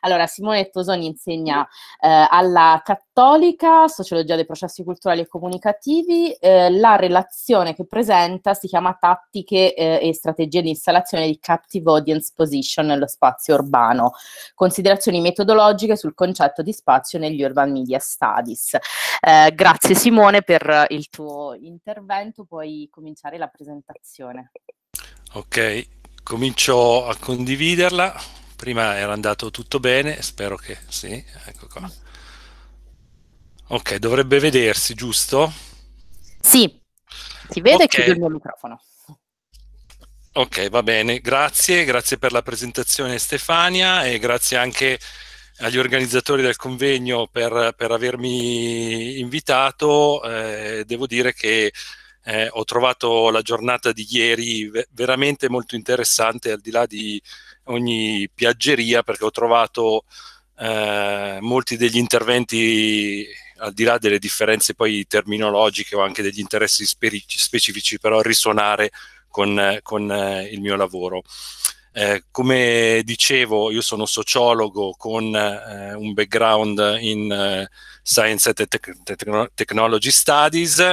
Allora, Simone Tosoni insegna eh, alla Cattolica Sociologia dei processi culturali e comunicativi. Eh, la relazione che presenta si chiama Tattiche eh, e strategie di installazione di captive audience position nello spazio urbano, considerazioni metodologiche sul concetto di spazio negli urban media studies. Eh, grazie Simone per il tuo intervento, puoi cominciare la presentazione. Ok, comincio a condividerla prima era andato tutto bene, spero che sì, ecco qua. Ok, dovrebbe vedersi, giusto? Sì, si vede okay. e chiudo il mio microfono. Ok, va bene, grazie, grazie per la presentazione Stefania e grazie anche agli organizzatori del convegno per, per avermi invitato. Eh, devo dire che eh, ho trovato la giornata di ieri veramente molto interessante, al di là di ogni piaggeria, perché ho trovato eh, molti degli interventi, al di là delle differenze poi terminologiche o anche degli interessi specifici, però risuonare con, con eh, il mio lavoro. Eh, come dicevo, io sono sociologo con eh, un background in eh, Science and Technology Studies,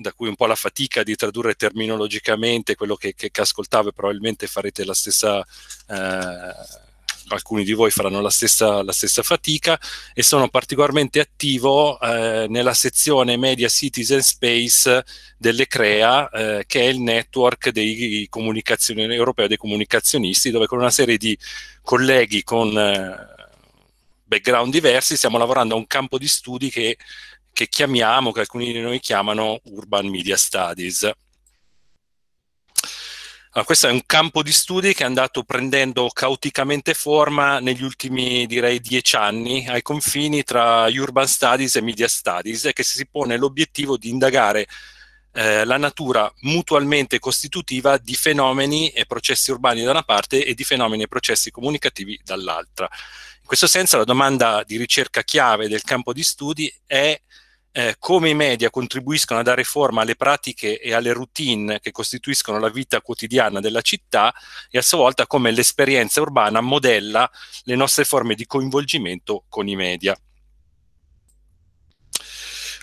da cui un po' la fatica di tradurre terminologicamente quello che, che, che ascoltavo, probabilmente farete la stessa... Eh, alcuni di voi faranno la stessa, la stessa, fatica e sono particolarmente attivo eh, nella sezione Media Citizen Space dell'ECREA eh, che è il network dei europeo dei comunicazionisti dove con una serie di colleghi con eh, background diversi stiamo lavorando a un campo di studi che che chiamiamo, che alcuni di noi chiamano Urban Media Studies. Allora, questo è un campo di studi che è andato prendendo caoticamente forma negli ultimi, direi, dieci anni ai confini tra Urban Studies e Media Studies e che si pone l'obiettivo di indagare eh, la natura mutualmente costitutiva di fenomeni e processi urbani da una parte e di fenomeni e processi comunicativi dall'altra. In questo senso la domanda di ricerca chiave del campo di studi è eh, come i media contribuiscono a dare forma alle pratiche e alle routine che costituiscono la vita quotidiana della città e a sua volta come l'esperienza urbana modella le nostre forme di coinvolgimento con i media.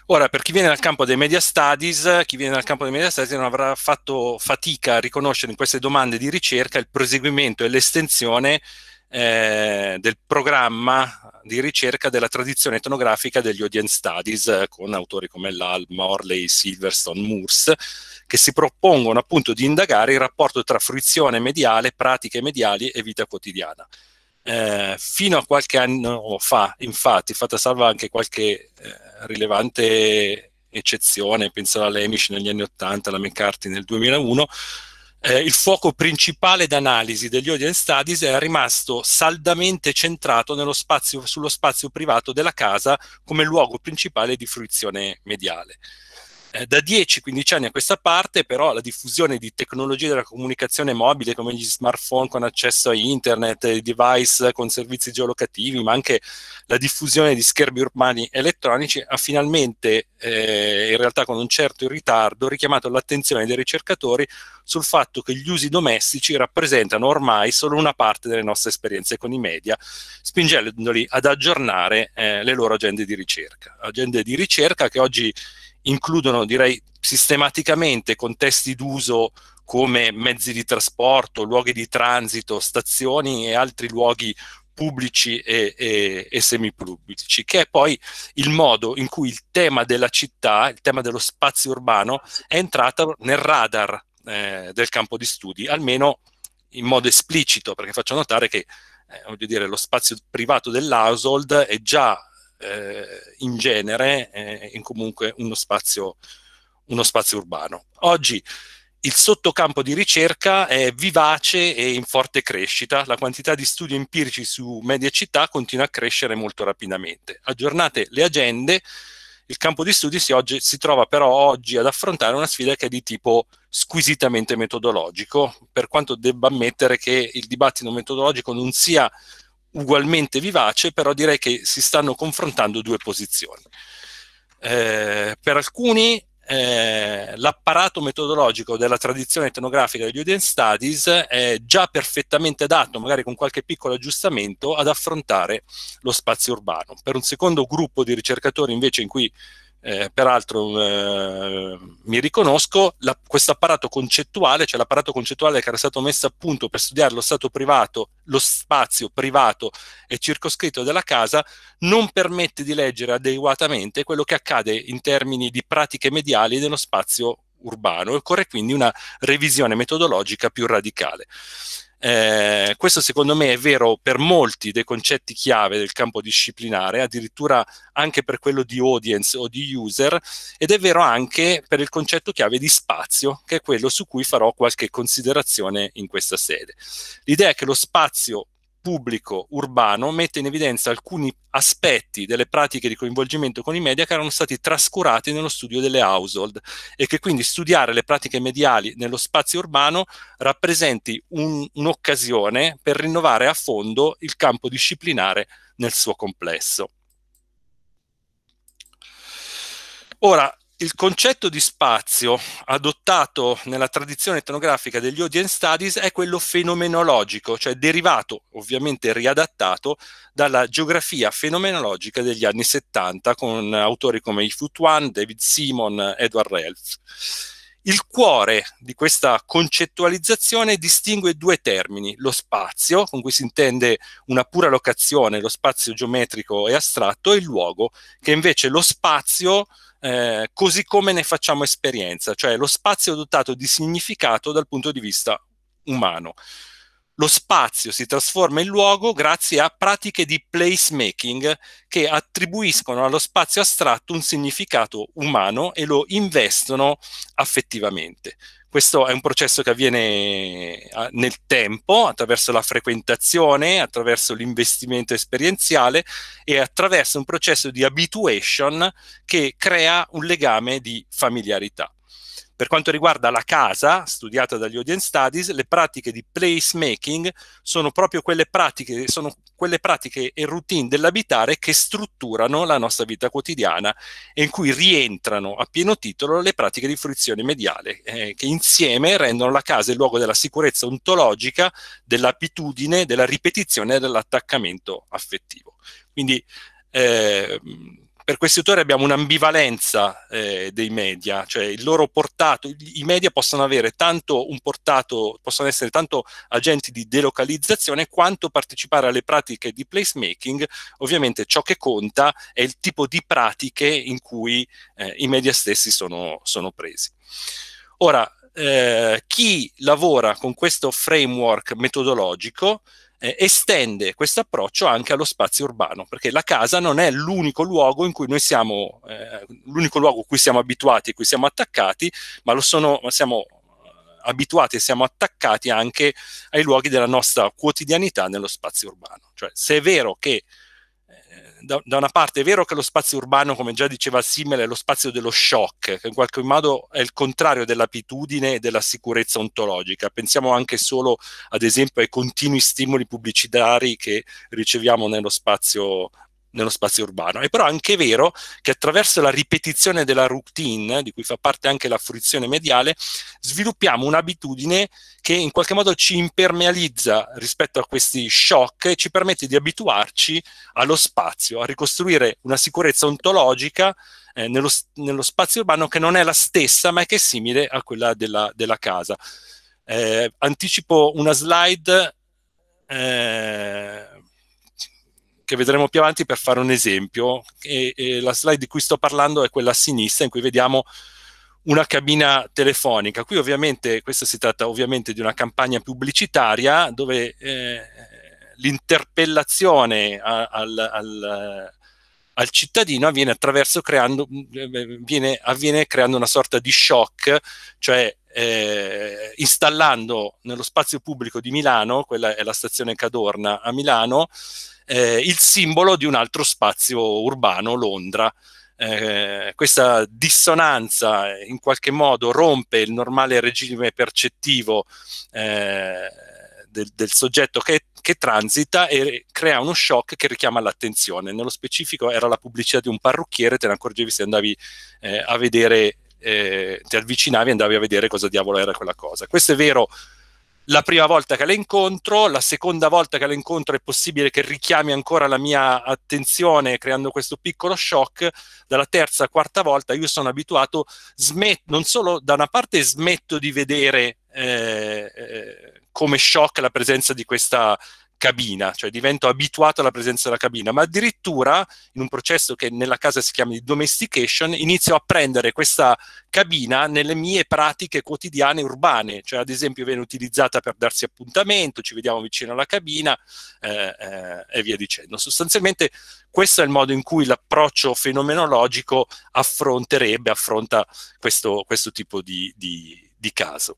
Ora, per chi viene dal campo dei media studies, chi viene dal campo dei media studies non avrà fatto fatica a riconoscere in queste domande di ricerca il proseguimento e l'estensione eh, del programma di ricerca della tradizione etnografica degli audience studies eh, con autori come Lal, Morley, Silverstone, Moorse, che si propongono appunto di indagare il rapporto tra fruizione mediale, pratiche mediali e vita quotidiana. Eh, fino a qualche anno fa, infatti, fatta salva anche qualche eh, rilevante eccezione, penso alla Lemish negli anni 80, alla McCarthy nel 2001, eh, il fuoco principale d'analisi degli audience studies è rimasto saldamente centrato spazio, sullo spazio privato della casa come luogo principale di fruizione mediale. Eh, da 10-15 anni a questa parte, però, la diffusione di tecnologie della comunicazione mobile come gli smartphone con accesso a internet, device con servizi geolocativi, ma anche la diffusione di schermi urbani elettronici ha finalmente, eh, in realtà con un certo ritardo, richiamato l'attenzione dei ricercatori sul fatto che gli usi domestici rappresentano ormai solo una parte delle nostre esperienze con i media, spingendoli ad aggiornare eh, le loro agende di ricerca. Agende di ricerca che oggi includono direi sistematicamente contesti d'uso come mezzi di trasporto, luoghi di transito, stazioni e altri luoghi pubblici e, e, e semipubblici, che è poi il modo in cui il tema della città, il tema dello spazio urbano è entrato nel radar eh, del campo di studi, almeno in modo esplicito, perché faccio notare che eh, dire, lo spazio privato dell'household è già eh, in genere eh, in comunque uno spazio, uno spazio urbano. Oggi il sottocampo di ricerca è vivace e in forte crescita, la quantità di studi empirici su media città continua a crescere molto rapidamente. Aggiornate le agende, il campo di studi si, oggi, si trova però oggi ad affrontare una sfida che è di tipo squisitamente metodologico, per quanto debba ammettere che il dibattito metodologico non sia ugualmente vivace, però direi che si stanno confrontando due posizioni. Eh, per alcuni eh, l'apparato metodologico della tradizione etnografica degli audience studies è già perfettamente adatto, magari con qualche piccolo aggiustamento, ad affrontare lo spazio urbano. Per un secondo gruppo di ricercatori invece in cui eh, peraltro eh, mi riconosco, questo apparato concettuale, cioè l'apparato concettuale che era stato messo a punto per studiare lo stato privato, lo spazio privato e circoscritto della casa, non permette di leggere adeguatamente quello che accade in termini di pratiche mediali nello spazio urbano e occorre quindi una revisione metodologica più radicale. Eh, questo secondo me è vero per molti dei concetti chiave del campo disciplinare, addirittura anche per quello di audience o di user, ed è vero anche per il concetto chiave di spazio, che è quello su cui farò qualche considerazione in questa sede. L'idea è che lo spazio pubblico urbano mette in evidenza alcuni aspetti delle pratiche di coinvolgimento con i media che erano stati trascurati nello studio delle household e che quindi studiare le pratiche mediali nello spazio urbano rappresenti un, un'occasione per rinnovare a fondo il campo disciplinare nel suo complesso. Ora, il concetto di spazio adottato nella tradizione etnografica degli audience studies è quello fenomenologico, cioè derivato, ovviamente riadattato, dalla geografia fenomenologica degli anni 70 con autori come Ifu Tuan, David Simon, Edward Relf. Il cuore di questa concettualizzazione distingue due termini, lo spazio, con cui si intende una pura locazione, lo spazio geometrico e astratto, e il luogo, che invece lo spazio eh, così come ne facciamo esperienza, cioè lo spazio dotato di significato dal punto di vista umano lo spazio si trasforma in luogo grazie a pratiche di placemaking che attribuiscono allo spazio astratto un significato umano e lo investono affettivamente. Questo è un processo che avviene eh, nel tempo, attraverso la frequentazione, attraverso l'investimento esperienziale e attraverso un processo di habituation che crea un legame di familiarità. Per quanto riguarda la casa, studiata dagli audience studies, le pratiche di placemaking sono proprio quelle pratiche, sono quelle pratiche e routine dell'abitare che strutturano la nostra vita quotidiana e in cui rientrano a pieno titolo le pratiche di fruizione mediale, eh, che insieme rendono la casa il luogo della sicurezza ontologica, dell'abitudine, della ripetizione e dell'attaccamento affettivo. Quindi eh, per questi autori abbiamo un'ambivalenza eh, dei media, cioè il loro portato, i media possono avere tanto un portato, possono essere tanto agenti di delocalizzazione quanto partecipare alle pratiche di placemaking. Ovviamente ciò che conta è il tipo di pratiche in cui eh, i media stessi sono, sono presi. Ora, eh, chi lavora con questo framework metodologico eh, estende questo approccio anche allo spazio urbano, perché la casa non è l'unico luogo in cui noi siamo, eh, l'unico luogo a cui siamo abituati, e cui siamo attaccati, ma lo sono, siamo eh, abituati e siamo attaccati anche ai luoghi della nostra quotidianità nello spazio urbano. Cioè, se è vero che da, da, una parte è vero che lo spazio urbano, come già diceva Simmel, è lo spazio dello shock, che in qualche modo è il contrario dell'abitudine e della sicurezza ontologica. Pensiamo anche solo, ad esempio, ai continui stimoli pubblicitari che riceviamo nello spazio nello spazio urbano. È però anche vero che attraverso la ripetizione della routine, di cui fa parte anche la fruizione mediale, sviluppiamo un'abitudine che in qualche modo ci impermealizza rispetto a questi shock e ci permette di abituarci allo spazio, a ricostruire una sicurezza ontologica eh, nello, nello, spazio urbano che non è la stessa ma che è simile a quella della, della casa. Eh, anticipo una slide eh, che vedremo più avanti per fare un esempio. E, e la slide di cui sto parlando è quella a sinistra in cui vediamo una cabina telefonica. Qui ovviamente, questa si tratta ovviamente di una campagna pubblicitaria dove eh, l'interpellazione al, al, al, cittadino avviene attraverso creando, viene, avviene creando una sorta di shock, cioè eh, installando nello spazio pubblico di Milano, quella è la stazione Cadorna a Milano, eh, il simbolo di un altro spazio urbano, Londra. Eh, questa dissonanza eh, in qualche modo rompe il normale regime percettivo eh, del, del, soggetto che, che, transita e crea uno shock che richiama l'attenzione. Nello specifico era la pubblicità di un parrucchiere, te ne accorgevi se andavi eh, a vedere, eh, ti avvicinavi e andavi a vedere cosa diavolo era quella cosa. Questo è vero la prima volta che la incontro, la seconda volta che la incontro è possibile che richiami ancora la mia attenzione creando questo piccolo shock, dalla terza quarta volta io sono abituato, smet- non solo da una parte smetto di vedere eh, eh, come shock la presenza di questa cabina, cioè divento abituato alla presenza della cabina, ma addirittura in un processo che nella casa si chiama di domestication, inizio a prendere questa cabina nelle mie pratiche quotidiane urbane, cioè ad esempio viene utilizzata per darsi appuntamento, ci vediamo vicino alla cabina eh, eh, e via dicendo. Sostanzialmente questo è il modo in cui l'approccio fenomenologico affronterebbe, affronta questo, questo tipo di, di, di caso.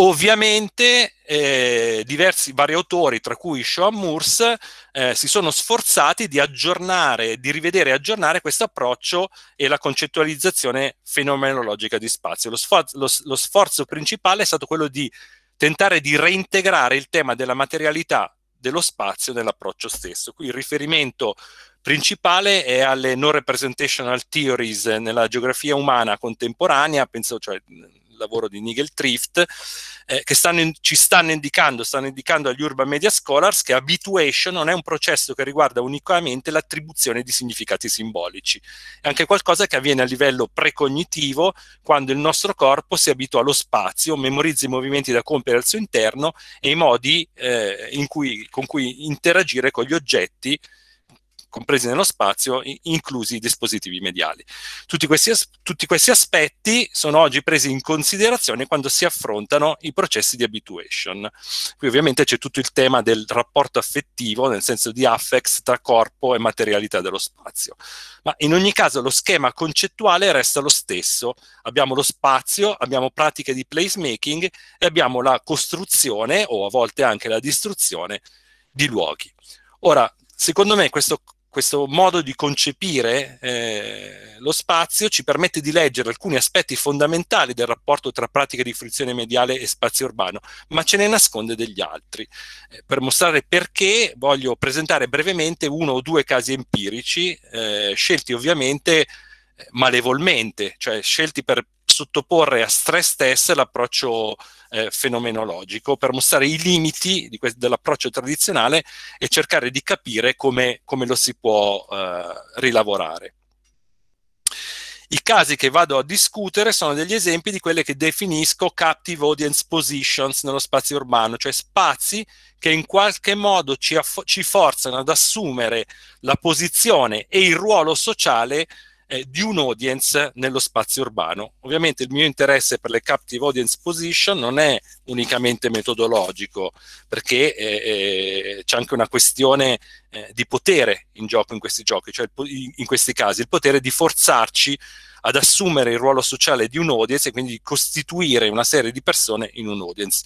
Ovviamente eh, diversi vari autori, tra cui Sean Moors, eh, si sono sforzati di aggiornare, di rivedere e aggiornare questo approccio e la concettualizzazione fenomenologica di spazio. Lo, sforzo, lo, lo sforzo principale è stato quello di tentare di reintegrare il tema della materialità dello spazio nell'approccio stesso. Qui il riferimento principale è alle non representational theories nella geografia umana contemporanea, penso cioè lavoro di Nigel Trift, eh, che stanno in, ci stanno indicando, stanno indicando agli Urban Media Scholars che habituation non è un processo che riguarda unicamente l'attribuzione di significati simbolici, è anche qualcosa che avviene a livello precognitivo quando il nostro corpo si abitua allo spazio, memorizza i movimenti da compiere al suo interno e i modi eh, in cui, con cui interagire con gli oggetti compresi nello spazio, inclusi i dispositivi mediali. Tutti questi, as- tutti questi aspetti sono oggi presi in considerazione quando si affrontano i processi di habituation. Qui ovviamente c'è tutto il tema del rapporto affettivo, nel senso di affects tra corpo e materialità dello spazio. Ma in ogni caso lo schema concettuale resta lo stesso. Abbiamo lo spazio, abbiamo pratiche di placemaking e abbiamo la costruzione o a volte anche la distruzione di luoghi. Ora, secondo me questo questo modo di concepire eh, lo spazio ci permette di leggere alcuni aspetti fondamentali del rapporto tra pratica di fruizione mediale e spazio urbano, ma ce ne nasconde degli altri. Eh, per mostrare perché voglio presentare brevemente uno o due casi empirici, eh, scelti ovviamente eh, malevolmente, cioè scelti per sottoporre a stress test l'approccio eh, fenomenologico per mostrare i limiti dell'approccio tradizionale e cercare di capire come, come lo si può eh, rilavorare. I casi che vado a discutere sono degli esempi di quelle che definisco captive audience positions nello spazio urbano, cioè spazi che in qualche modo ci, ci forzano ad assumere la posizione e il ruolo sociale eh, di un'audience nello spazio urbano. Ovviamente il mio interesse per le captive audience position non è unicamente metodologico, perché eh, eh c'è anche una questione eh, di potere in gioco in questi giochi, cioè in questi casi il potere di forzarci ad assumere il ruolo sociale di un audience e quindi di costituire una serie di persone in un audience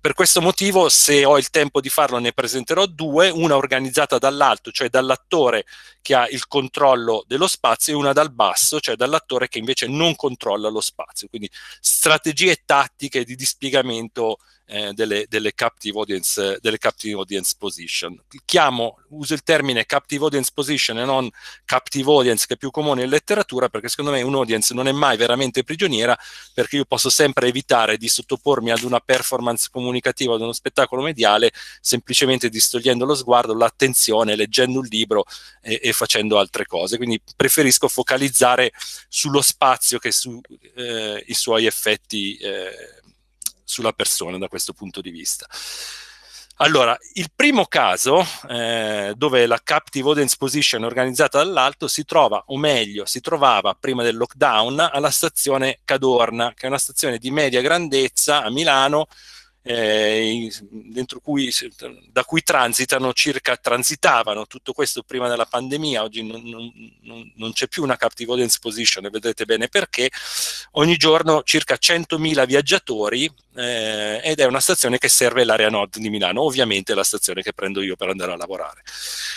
per questo motivo, se ho il tempo di farlo, ne presenterò due, una organizzata dall'alto, cioè dall'attore che ha il controllo dello spazio, e una dal basso, cioè dall'attore che invece non controlla lo spazio. Quindi strategie tattiche di dispiegamento eh, delle, delle, captive audience, delle captive audience position. Chiamo, uso il termine captive audience position e non captive audience che è più comune in letteratura perché secondo me un'audience non è mai veramente prigioniera perché io posso sempre evitare di sottopormi ad una performance comunicativa, ad uno spettacolo mediale, semplicemente distogliendo lo sguardo, l'attenzione, leggendo un libro e, e facendo altre cose. Quindi preferisco focalizzare sullo spazio che sui eh, suoi effetti. Eh, sulla persona da questo punto di vista. Allora, il primo caso eh, dove la captive audience position organizzata dall'alto si trova, o meglio, si trovava prima del lockdown alla stazione Cadorna, che è una stazione di media grandezza a Milano, eh, cui, da cui transitano circa, transitavano tutto questo prima della pandemia, oggi non, non, non c'è più una captive audience position e vedrete bene perché, ogni giorno circa 100.000 viaggiatori eh, ed è una stazione che serve l'area nord di Milano, ovviamente la stazione che prendo io per andare a lavorare.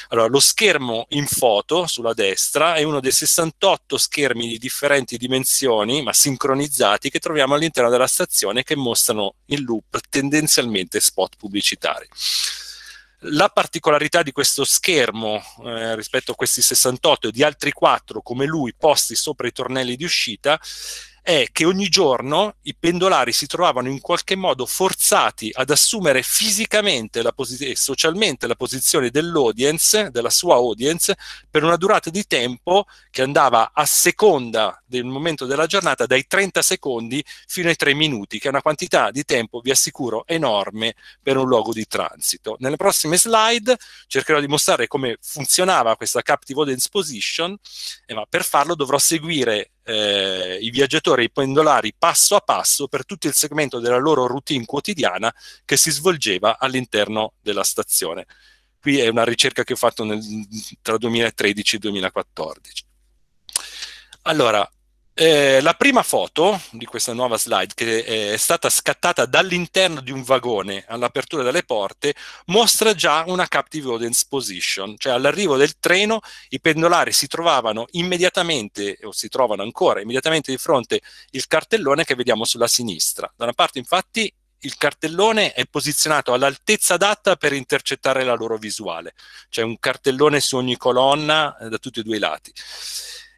Allora, lo schermo in foto sulla destra è uno dei 68 schermi di differenti dimensioni, ma sincronizzati, che troviamo all'interno della stazione che mostrano in loop tendenzialmente spot pubblicitari. La particolarità di questo schermo eh, rispetto a questi 68 e di altri 4 come lui posti sopra i tornelli di uscita è che ogni giorno i pendolari si trovavano in qualche modo forzati ad assumere fisicamente e socialmente la posizione dell'audience, della sua audience, per una durata di tempo che andava a seconda del momento della giornata dai 30 secondi fino ai 3 minuti, che è una quantità di tempo, vi assicuro, enorme per un luogo di transito. Nelle prossime slide cercherò di mostrare come funzionava questa captive audience position, eh, ma per farlo dovrò seguire eh, i viaggiatori e i pendolari passo a passo per tutto il segmento della loro routine quotidiana che si svolgeva all'interno della stazione. Qui è una ricerca che ho fatto nel, tra 2013 e 2014. Allora, eh, la prima foto di questa nuova slide, che eh, è stata scattata dall'interno di un vagone all'apertura delle porte, mostra già una captive audience position, cioè all'arrivo del treno i pendolari si trovavano immediatamente, o si trovano ancora immediatamente di fronte il cartellone che vediamo sulla sinistra. Da una parte infatti il cartellone è posizionato all'altezza adatta per intercettare la loro visuale, c'è un cartellone su ogni colonna eh, da tutti e due i lati.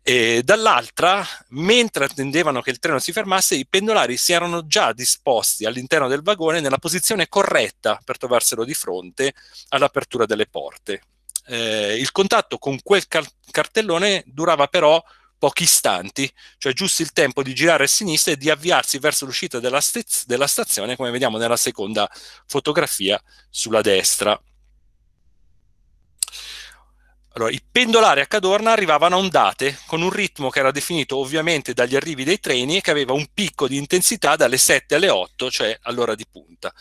E dall'altra, mentre attendevano che il treno si fermasse, i pendolari si erano già disposti all'interno del vagone nella posizione corretta per trovarselo di fronte all'apertura delle porte. Eh, il contatto con quel car- cartellone durava però pochi istanti, cioè giusto il tempo di girare a sinistra e di avviarsi verso l'uscita della, stez- della stazione, come vediamo nella seconda fotografia sulla destra. Allora, i pendolari a Cadorna arrivavano a ondate con un ritmo che era definito ovviamente dagli arrivi dei treni e che aveva un picco di intensità dalle 7 alle 8, cioè all'ora di punta.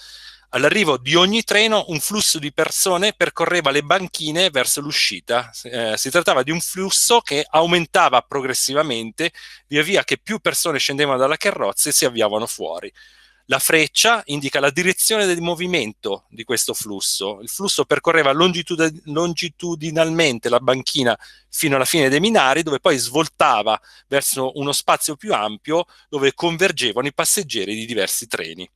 All'arrivo di ogni treno un flusso di persone percorreva le banchine verso l'uscita. Eh, si trattava di un flusso che aumentava progressivamente via via che più persone scendevano dalla carrozza e si avviavano fuori. La freccia indica la direzione del movimento di questo flusso. Il flusso percorreva longitud- longitudinalmente la banchina fino alla fine dei binari, dove poi svoltava verso uno spazio più ampio dove convergevano i passeggeri di diversi treni.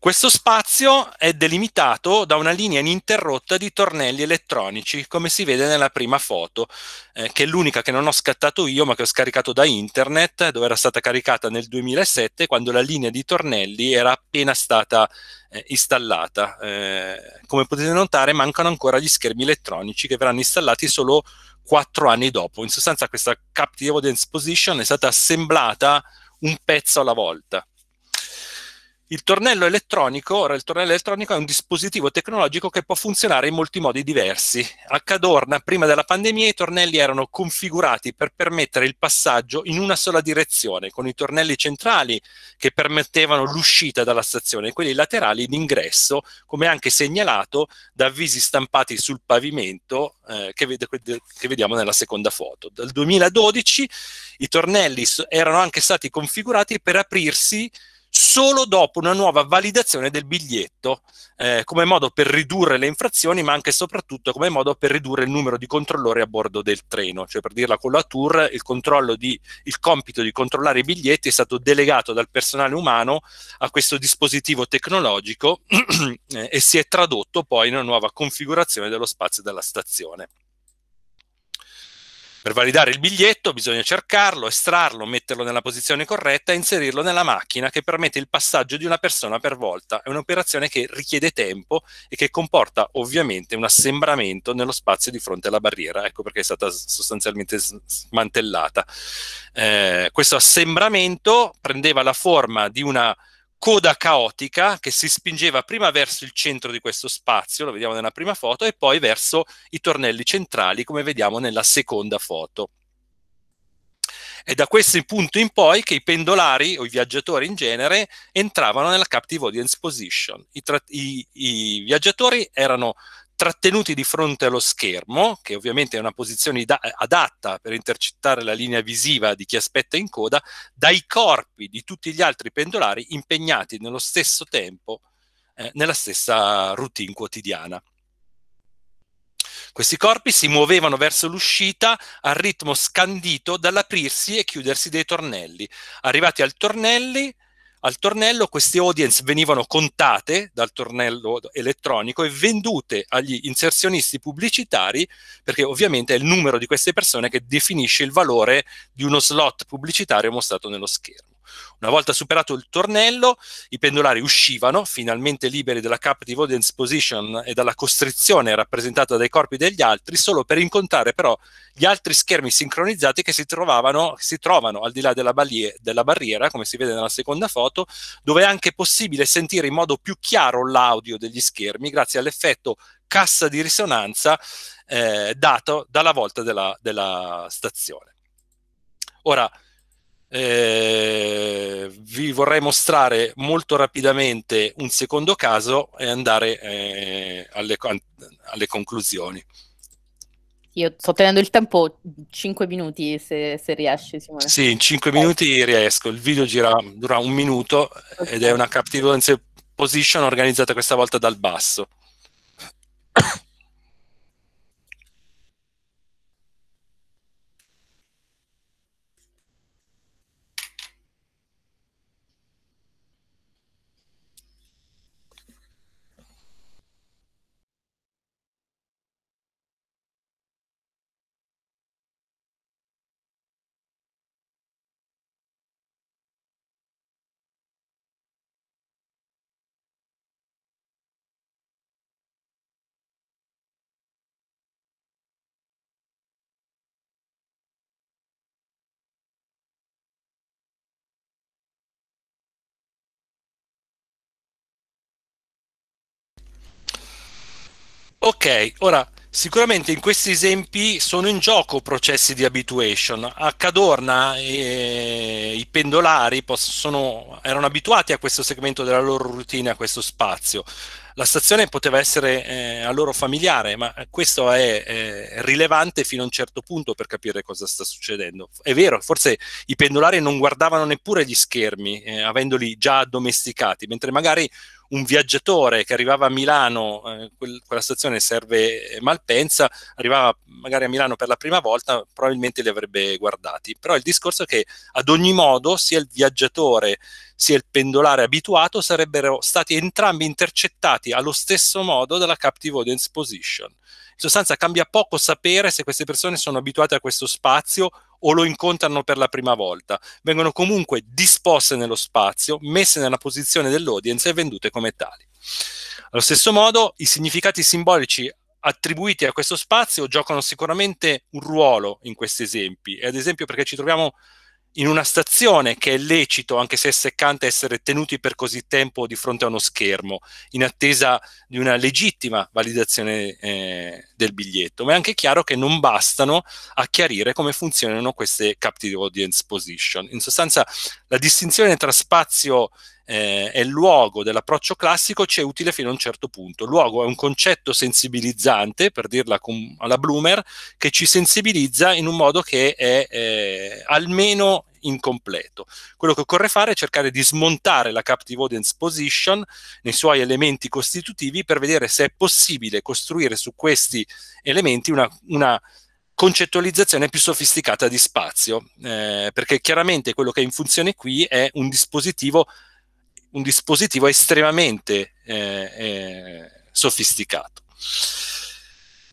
Questo spazio è delimitato da una linea ininterrotta di tornelli elettronici, come si vede nella prima foto, eh, che è l'unica che non ho scattato io, ma che ho scaricato da internet, dove era stata caricata nel 2007, quando la linea di tornelli era appena stata eh, installata. Eh, come potete notare, mancano ancora gli schermi elettronici che verranno installati solo quattro anni dopo. In sostanza, questa captive audience position è stata assemblata un pezzo alla volta. Il tornello elettronico, ora il tornello elettronico è un dispositivo tecnologico che può funzionare in molti modi diversi. A Cadorna, prima della pandemia, i tornelli erano configurati per permettere il passaggio in una sola direzione, con i tornelli centrali che permettevano l'uscita dalla stazione e quelli laterali l'ingresso, come anche segnalato da avvisi stampati sul pavimento eh, che, vede, che vediamo nella seconda foto. Dal 2012 i tornelli erano anche stati configurati per aprirsi solo dopo una nuova validazione del biglietto, eh, come modo per ridurre le infrazioni, ma anche e soprattutto come modo per ridurre il numero di controllori a bordo del treno. Cioè, per dirla con la tour, il, di, il compito di controllare i biglietti è stato delegato dal personale umano a questo dispositivo tecnologico eh, e si è tradotto poi in una nuova configurazione dello spazio della stazione. Per validare il biglietto bisogna cercarlo, estrarlo, metterlo nella posizione corretta e inserirlo nella macchina che permette il passaggio di una persona per volta. È un'operazione che richiede tempo e che comporta ovviamente un assembramento nello spazio di fronte alla barriera, ecco perché è stata sostanzialmente smantellata. Eh, questo assembramento prendeva la forma di una coda caotica che si spingeva prima verso il centro di questo spazio, lo vediamo nella prima foto, e poi verso i tornelli centrali, come vediamo nella seconda foto. È da questo punto in poi che i pendolari o i viaggiatori in genere entravano nella captive audience position. I, i, i viaggiatori erano trattenuti di fronte allo schermo, che ovviamente è una posizione adatta per intercettare la linea visiva di chi aspetta in coda, dai corpi di tutti gli altri pendolari impegnati nello stesso tempo eh, nella stessa routine quotidiana. Questi corpi si muovevano verso l'uscita al ritmo scandito dall'aprirsi e chiudersi dei tornelli. Arrivati al tornelli, al tornello queste audience venivano contate dal tornello elettronico e vendute agli inserzionisti pubblicitari, perché ovviamente è il numero di queste persone che definisce il valore di uno slot pubblicitario mostrato nello schermo. Una volta superato il tornello, i pendolari uscivano, finalmente liberi dalla captive audience position e dalla costrizione rappresentata dai corpi degli altri, solo per incontrare però gli altri schermi sincronizzati che si, trovavano, si trovano al di là della, balie, della barriera, come si vede nella seconda foto, dove è anche possibile sentire in modo più chiaro l'audio degli schermi grazie all'effetto cassa di risonanza eh, dato dalla volta della, della stazione. Ora, eh, vi vorrei mostrare molto rapidamente un secondo caso e andare eh, alle, alle, conclusioni. Io sto tenendo il tempo 5 minuti se, se riesci Simone. Sì, in 5 minuti riesco, il video gira, dura un minuto okay. ed è una captive position organizzata questa volta dal basso. Ok, ora Sicuramente in questi esempi sono in gioco processi di abituation. A Cadorna eh, i pendolari possono, erano abituati a questo segmento della loro routine, a questo spazio. La stazione poteva essere eh, a loro familiare, ma questo è eh, rilevante fino a un certo punto per capire cosa sta succedendo. È vero, forse i pendolari non guardavano neppure gli schermi, eh, avendoli già addomesticati, mentre magari un viaggiatore che arrivava a Milano, eh, quel, quella stazione serve eh, Malpensa, arrivava magari a Milano per la prima volta, probabilmente li avrebbe guardati. Però il discorso è che ad ogni modo sia il viaggiatore sia il pendolare abituato sarebbero stati entrambi intercettati allo stesso modo dalla captive audience position. In sostanza cambia poco sapere se queste persone sono abituate a questo spazio o lo incontrano per la prima volta, vengono comunque disposte nello spazio, messe nella posizione dell'audience e vendute come tali. Allo stesso modo, i significati simbolici attribuiti a questo spazio giocano sicuramente un ruolo in questi esempi, e ad esempio perché ci troviamo in una stazione che è lecito, anche se è seccante, essere tenuti per così tempo di fronte a uno schermo, in attesa di una legittima validazione eh, del biglietto. Ma è anche chiaro che non bastano a chiarire come funzionano queste captive audience position. In sostanza, la distinzione tra spazio eh, e luogo dell'approccio classico ci è utile fino a un certo punto. Luogo è un concetto sensibilizzante, per dirla alla Bloomer, che ci sensibilizza in un modo che è eh, almeno incompleto. Quello che occorre fare è cercare di smontare la captive audience position nei suoi elementi costitutivi per vedere se è possibile costruire su questi elementi una, una concettualizzazione più sofisticata di spazio, eh, perché chiaramente quello che è in funzione qui è un dispositivo, un dispositivo estremamente eh, eh, sofisticato.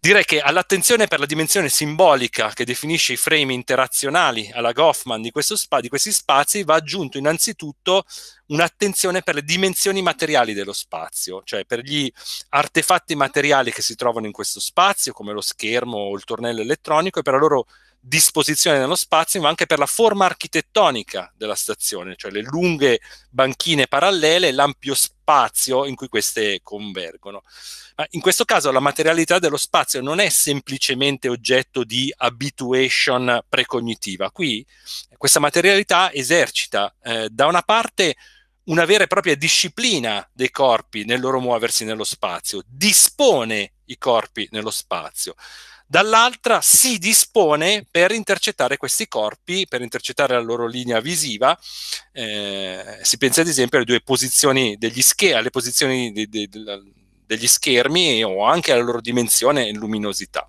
Direi che all'attenzione per la dimensione simbolica che definisce i frame interazionali alla Goffman di, spa, di questi spazi va aggiunto innanzitutto un'attenzione per le dimensioni materiali dello spazio, cioè per gli artefatti materiali che si trovano in questo spazio, come lo schermo o il tornello elettronico, e per la loro disposizione nello spazio, ma anche per la forma architettonica della stazione, cioè le lunghe banchine parallele e l'ampio spazio in cui queste convergono. Ma in questo caso la materialità dello spazio non è semplicemente oggetto di habituation precognitiva, qui questa materialità esercita eh, da una parte una vera e propria disciplina dei corpi nel loro muoversi nello spazio, dispone i corpi nello spazio dall'altra si dispone per intercettare questi corpi, per intercettare la loro linea visiva. Eh, si pensa ad esempio alle due posizioni degli schermi, alle posizioni de- de- de- degli schermi o anche alla loro dimensione e luminosità.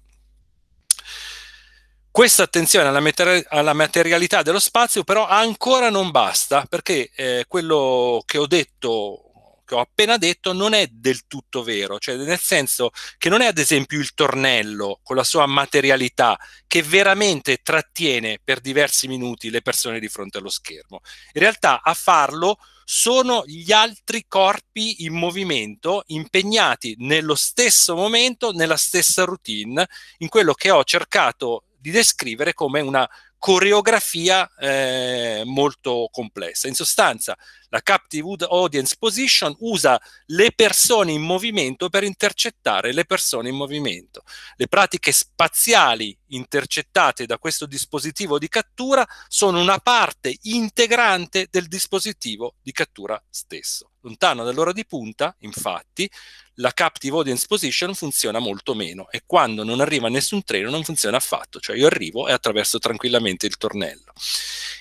Questa attenzione alla, mater- alla, materialità dello spazio però ancora non basta perché eh, quello che ho detto che ho appena detto non è del tutto vero, cioè nel senso che non è ad esempio il tornello con la sua materialità che veramente trattiene per diversi minuti le persone di fronte allo schermo. In realtà a farlo sono gli altri corpi in movimento impegnati nello stesso momento, nella stessa routine, in quello che ho cercato di descrivere come una coreografia eh, molto complessa. In sostanza, la Captive Audience Position usa le persone in movimento per intercettare le persone in movimento. Le pratiche spaziali intercettate da questo dispositivo di cattura sono una parte integrante del dispositivo di cattura stesso. Lontano dall'ora di punta, infatti, la captive audience position funziona molto meno e quando non arriva nessun treno non funziona affatto, cioè io arrivo e attraverso tranquillamente il tornello.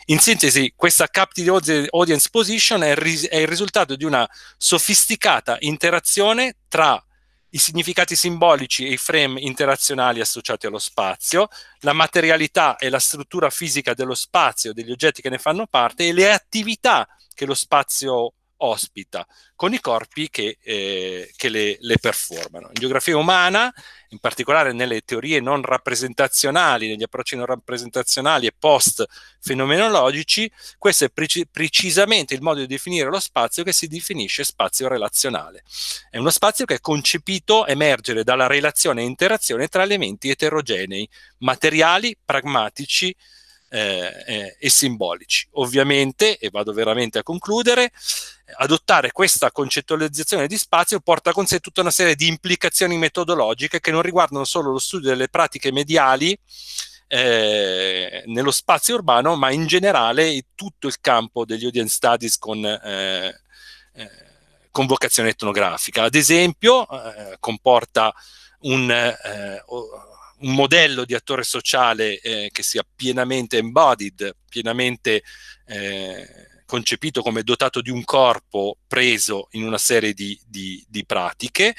In sintesi, questa captive audience position Action è il, ris- è il risultato di una sofisticata interazione tra i significati simbolici e i frame interazionali associati allo spazio, la materialità e la struttura fisica dello spazio, degli oggetti che ne fanno parte e le attività che lo spazio ospita, con i corpi che, eh, che le, le, performano. In geografia umana, in particolare nelle teorie non rappresentazionali, negli approcci non rappresentazionali e post-fenomenologici, questo è preci- precisamente il modo di definire lo spazio che si definisce spazio relazionale. È uno spazio che è concepito emergere dalla relazione e interazione tra elementi eterogenei, materiali, pragmatici, eh, eh, e simbolici. Ovviamente, e vado veramente a concludere, adottare questa concettualizzazione di spazio porta con sé tutta una serie di implicazioni metodologiche che non riguardano solo lo studio delle pratiche mediali eh, nello spazio urbano, ma in generale tutto il campo degli audience studies con, eh, eh, con vocazione etnografica. Ad esempio, eh, comporta un eh, un modello di attore sociale eh, che sia pienamente embodied, pienamente eh, concepito come dotato di un corpo preso in una serie di, di, di pratiche,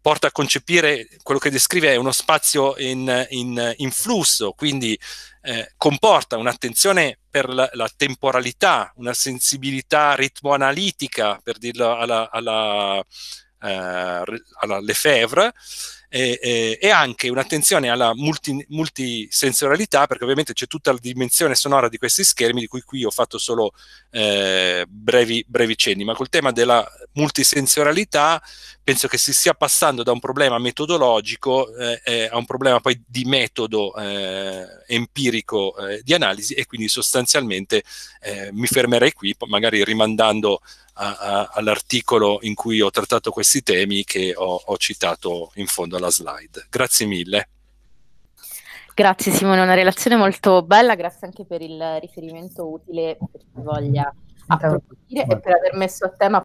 porta a concepire quello che descrive è uno spazio in, in, in flusso, quindi eh, comporta un'attenzione per la, la, temporalità, una sensibilità ritmoanalitica, per dirlo alla, alla, eh, alla Lefebvre, e, e, e anche un'attenzione alla multi, multisensorialità, perché ovviamente c'è tutta la dimensione sonora di questi schermi, di cui qui ho fatto solo eh, brevi, brevi cenni, ma col tema della multisensorialità penso che si stia passando da un problema metodologico eh, eh a un problema poi di metodo eh, empirico eh, di analisi e quindi sostanzialmente eh, mi fermerei qui, magari rimandando all'articolo in cui ho trattato questi temi che ho, ho citato in fondo alla la slide. Grazie mille. Grazie Simone, una relazione molto bella, grazie anche per il riferimento utile per chi voglia approfondire e per aver messo a tema